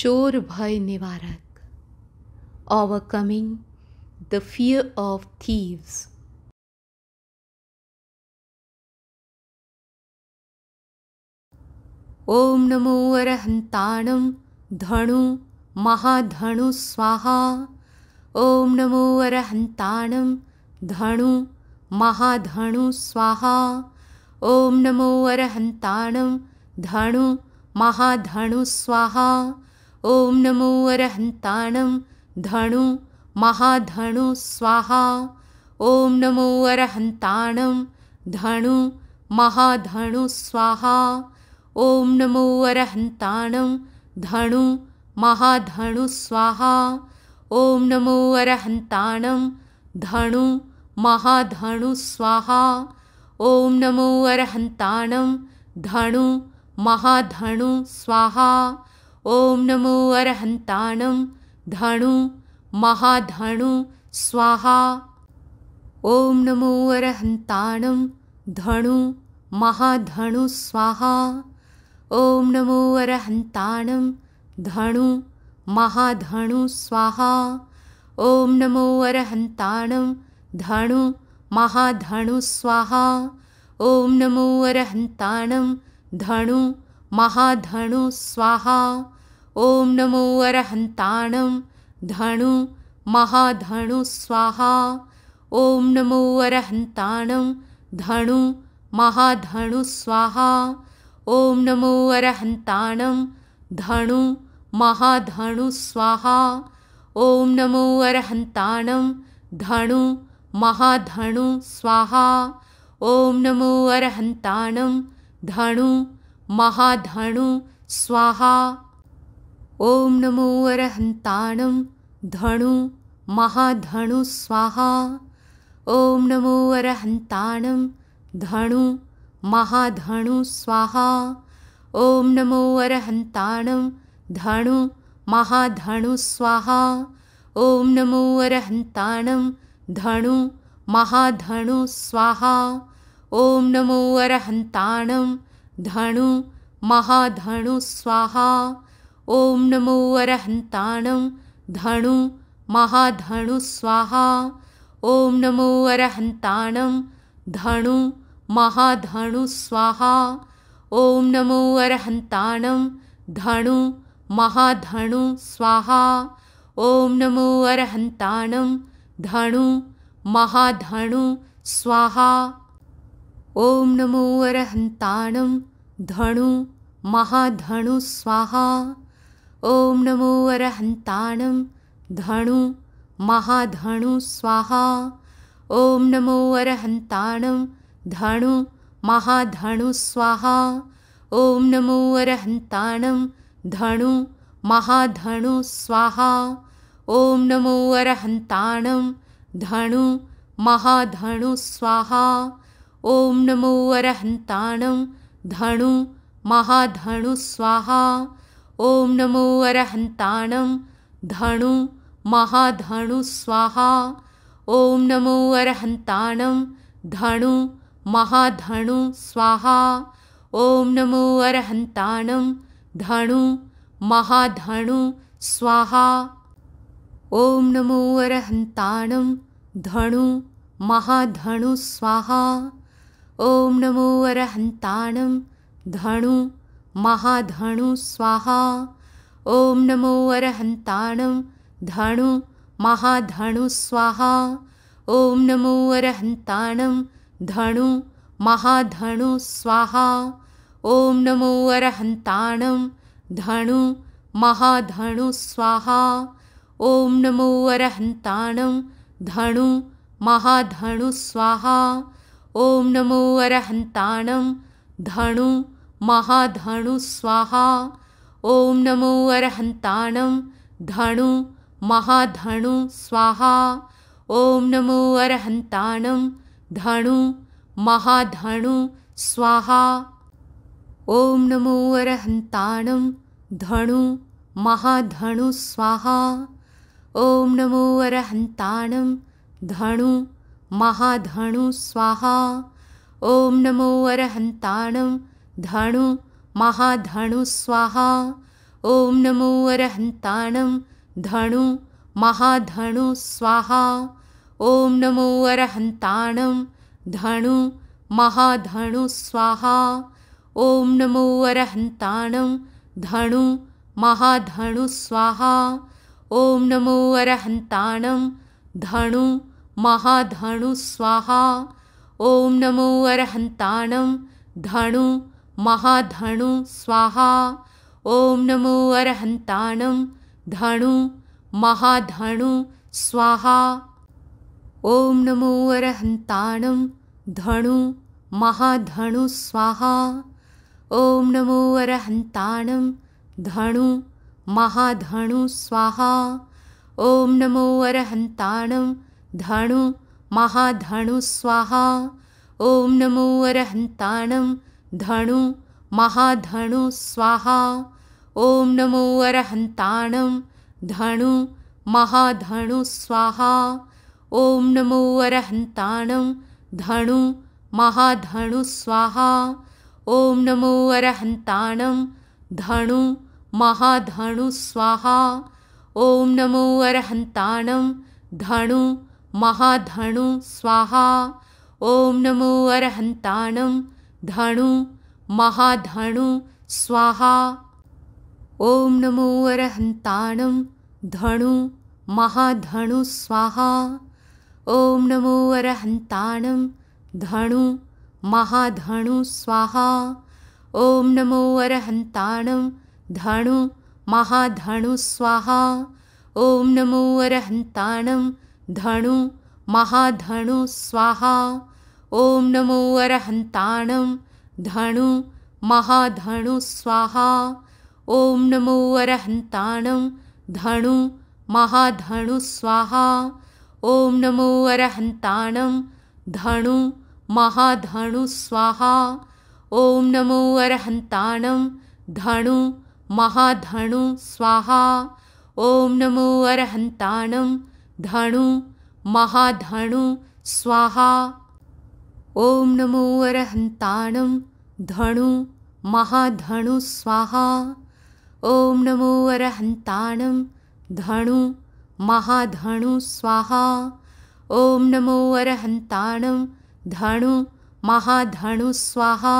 चोर भय निवारक overcoming the fear of thieves ओम नमो अरहंताणम धणु महाधणु स्वाहा ओम नमो अरहंताणम धणु महाधणु स्वाहा ओम नमो अरहंताणम धणु महाधणु स्वाहा ॐ नमो अरहन्ताणं धणु महाधणु स्वाहा ॐ नमो अरहन्ताणं धणु महाधणु स्वाहा ॐ नमो अरहन्ताणं धणु महाधणु स्वाहा ॐ नमो अरहन्ताणं धणु महाधणु स्वाहा ॐ नमो अरहन्ताणं धणु महाधणु स्वाहा ॐ नमो अर्हन्ताणं धणु महाधणु स्वाहा ॐ नमो अर्हन्ताणं धणु महाधणु स्वाहा ॐ नमो अर्हन्ताणं धणु महाधणु स्वाहा ॐ नमो अर्हन्ताणं धणु महाधणु स्वाहा ॐ नमो अर्हन्ताणं धणु महाधणु स्वाहा ॐ नमो अरहन्ताणं धनु महाधनु स्वाहा ॐ नमो अरहन्ताणं धनु महाधनु स्वाहा ॐ नमो अरहन्ताणं धनु महाधनु स्वाहा ॐ नमो अरहन्ताणं धनु महाधनु स्वाहा ॐ नमो अरहन्ताणं धनु महाधनु स्वाहा ॐ नमो अरहन्ताणं धणु महाधणु स्वाहा ॐ नमो अरहन्ताणं धणु महाधणु स्वाहा ॐ नमो अरहन्ताणं धणु महाधणु स्वाहा ॐ नमो अरहन्ताणं धणु महाधणु स्वाहा ॐ नमो अरहन्ताणं धणु महाधणु स्वाहा ॐ नमो अरहन्ताणं धनु महाधनु स्वाहा ॐ नमो अरहन्ताणं धनु महाधनु स्वाहा ॐ नमो अरहन्ताणं धनु महाधनु स्वाहा ॐ नमो अरहन्ताणं धनु महाधनु स्वाहा ॐ नमो अरहन्ताणं धनु महाधनु स्वाहा ॐ नमो अरहन्ताणं धणु महाधणु स्वाहा ॐ नमो अरहन्ताणं धणु महाधणु स्वाहा ॐ नमो अरहन्ताणं धणु महाधणु स्वाहा ॐ नमो अरहन्ताणं धणु महाधणु स्वाहा ॐ नमो अरहन्ताणं धणु महाधणु स्वाहा ॐ नमो अरहन्ताणं धणु महाधणु स्वाहा ॐ नमो अरहन्ताणं धणु महाधणु स्वाहा ॐ नमो अरहन्ताणं धणु महाधणु स्वाहा ॐ नमो अरहन्ताणं धणु महाधणु स्वाहा ॐ नमो अरहन्ताणं धणु महाधनु स्वाहा ॐ नमो अरहन्ताणं धनु महाधनु स्वाहा ॐ नमो अरहन्ताणं धनु महाधनु स्वाहा ॐ नमो अरहन्ताणं धनु महाधनु स्वाहा ॐ नमो अरहन्ताणं धनु महाधनु स्वाहा ॐ नमो अरहन्ताणं धनु महाधनु ॐ नमो अर्हन्ताणं धनु महाधनु स्वाहा ॐ नमो अर्हन्ताणं धनु महाधनु स्वाहा ॐ नमो अर्हन्ताणं धनु महाधनु स्वाहा ॐ नमो अर्हन्ताणं धनु महाधनु स्वाहा ॐ नमो अर्हन्ताणं धनु महाधनु स्वाहा ॐ नमो अरहन्ताणं धनु महाधनु स्वाहा ॐ नमो अरहन्ताणं धनु महाधनु स्वाहा ॐ नमो अरहन्ताणं धनु महाधनु स्वाहा ॐ नमो अरहन्ताणं धनु महाधनु स्वाहा ॐ नमो अरहन्ताणं धनु महाधनु स्वाहा ॐ नमो अर्हन्ताणं धनु महाधनु स्वाहा ॐ नमो अर्हन्ताणं धनु महाधनु स्वाहा ॐ नमो अर्हन्ताणं धनु महाधनु स्वाहा ॐ नमो अर्हन्ताणं धनु महाधनु स्वाहा ॐ नमो अर्हन्ताणं धणु महाधणु स्वाहा ॐ नमो अरहन्तां धणु महाधणु स्वाहा ॐ नमो अरहन्तां धणु महाधणु स्वाहा ॐ नमो अरहन्तां धणु महाधणु स्वाहा ॐ नमो अरहन्ताणं धणु महाधणु स्वाहा ॐ नमो अरहन्ताणम् धणु महाधणु स्वाहा ॐ नमो अरहन्ताणं धणु महाधणु स्वाहा ॐ नमो अरहन्ताणं धणु महाधणु स्वाहा ॐ नमो अरहन्ताणं धणु महाधणु स्वाहा ॐ नमो अरहन्ताणं धणु महाधणु स्वाहा ॐ नमो अरहन्ताणं धनु महाधनु स्वाहा ॐ नमो अरहन्ताणं धनु महाधनु स्वाहा ॐ नमो अरहन्ताणं धनु महाधनु स्वाहा ॐ नमो अरहन्ताणं धनु महाधनु स्वाहा ॐ नमो अरहन्ताणं धनु महाधनु स्वाहा ॐ नमो अरहन्ताणं धणु महाधणु स्वाहा ॐ नमो अरहन्ताणं धणु महाधणु स्वाहा ॐ नमो अरहन्ताणं धणु महाधणु स्वाहा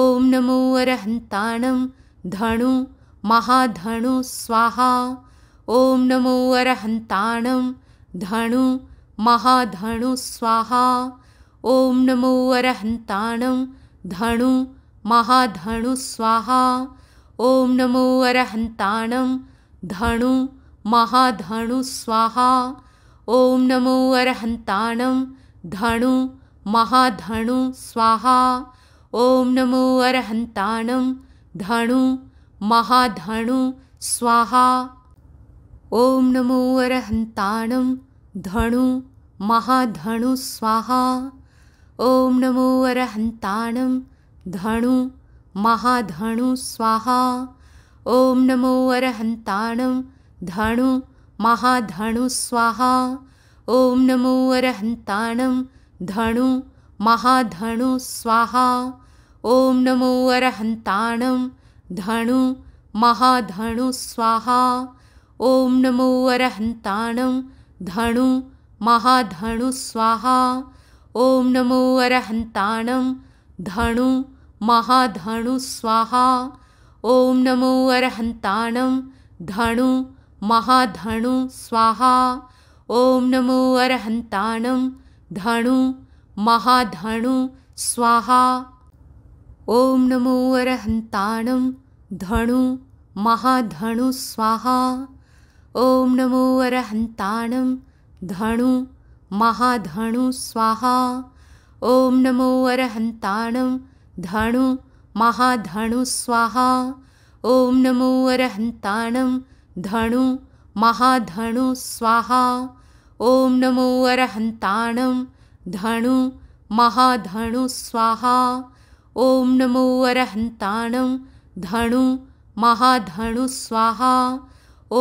ॐ नमो अरहन्ताणं धणु महाधणु स्वाहा ॐ नमो अरहन्ताणं धणु महाधणु स्वाहा ॐ नमो अरहन्ताणं धणु महाधणु स्वाहा ओं नमो अरहन्ताणं धणु महाधणु स्वाहा ॐ नमो अरहन्ताणं धणु महाधणु स्वाहा ओं नमो अरहन्ताणं धणु महाधणु स्वाहा ओं नमो अरहन्ताणं धणु महाधणु स्वाहा ॐ नमो अरहन्ताणं धणु महाधणु स्वाहा ॐ नमो अरहन्ताणं धणु महाधणु स्वाहा ॐ नमो अरहन्तां धणु महाधणु स्वाहा ॐ नमो अरहन्ताणं धणु महाधणु स्वाहा ॐ नमो अरहन्ताणं धणु महाधणु स्वाहा ॐ नमो अरहन्ताणं धनु महाधनु स्वाहा ॐ नमो अरहन्ताणं धनु महाधनु स्वाहा ॐ नमो अरहन्ताणं धनु महाधनु स्वाहा ॐ नमो अरहन्ताणं धनु महाधनु स्वाहा ॐ नमो अरहन्ताणं धनु महाधनु स्वाहा ॐ नमो अरहन्ताणं धनु महाधनु स्वाहा ॐ नमो अरहन्ताणं धनु महाधनु स्वाहा ॐ नमो अरहन्ताणं धनु महाधनु स्वाहा ॐ नमो अरहन्ताणं धनु महाधनु स्वाहा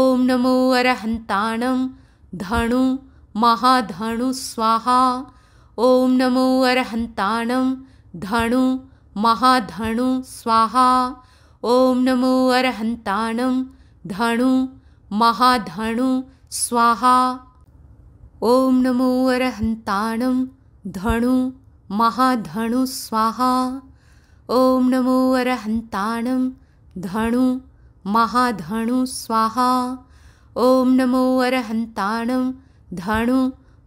ॐ नमो अरहन्ताणं धनु महाधनुस्वाहा ॐ नमो अर्हन्ताणं धनु महाधनु स्वाहा ॐ नमो अर्हन्ताणं धनु महाधनु स्वाहा ॐ नमो अर्हन्ताणं धनु महाधनु स्वाहा ॐ नमो अर्हन्ताणं धनु महाधनु स्वाहा ॐ नमो अर्हन्ताणं धणु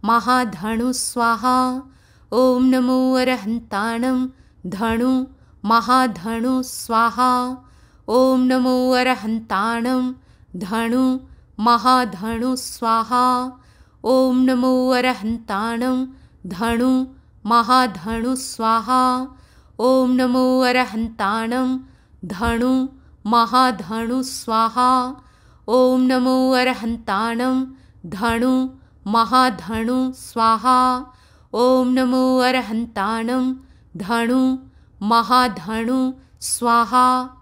महाधणु स्वाहा ॐ नमो अरहन्ताणं धणु महाधणु स्वाहा ॐ नमो अरहन्ताणं धणु महाधणु स्वाहा ॐ नमो अरहन्ताणं धणु महाधणु स्वाहा ॐ नमो अरहन्ताणं धणु महाधणु स्वाहा ॐ नमो अरहन्ताणं धनु महाधणु स्वाहा ॐ नमो अरहन्ताणं धणु महाधणु स्वाहा